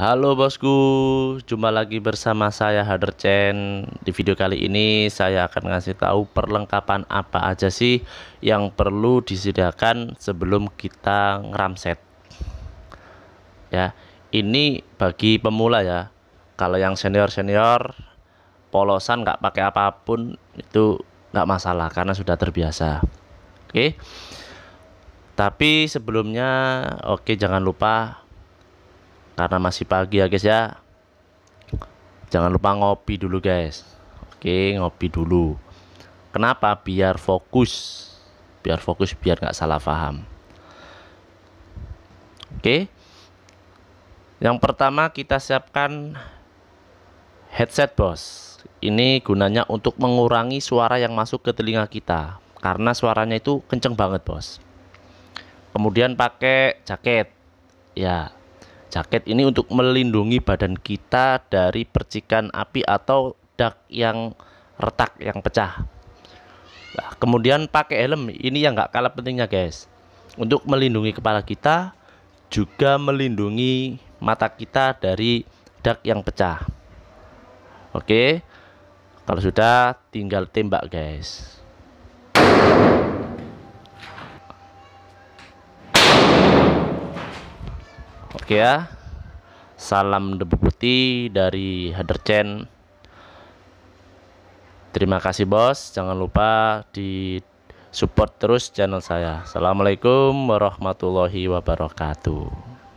Halo bosku, jumpa lagi bersama saya Hader Chen. Di video kali ini saya akan ngasih tahu perlengkapan apa aja sih yang perlu disediakan sebelum kita ngeramset. Ya, ini bagi pemula ya. Kalau yang senior-senior polosan nggak pakai apapun itu nggak masalah karena sudah terbiasa. Oke. Tapi sebelumnya oke jangan lupa karena masih pagi ya guys ya jangan lupa ngopi dulu guys oke ngopi dulu kenapa biar fokus biar fokus biar nggak salah paham oke yang pertama kita siapkan headset bos ini gunanya untuk mengurangi suara yang masuk ke telinga kita karena suaranya itu kenceng banget bos kemudian pakai jaket ya Jaket ini untuk melindungi badan kita dari percikan api atau dak yang retak yang pecah. Nah, kemudian pakai helm, ini yang nggak kalah pentingnya guys. Untuk melindungi kepala kita, juga melindungi mata kita dari dak yang pecah. Oke, kalau sudah tinggal tembak guys. Oke ya. Salam debu putih dari Chen Terima kasih bos, jangan lupa di support terus channel saya. Assalamualaikum warahmatullahi wabarakatuh.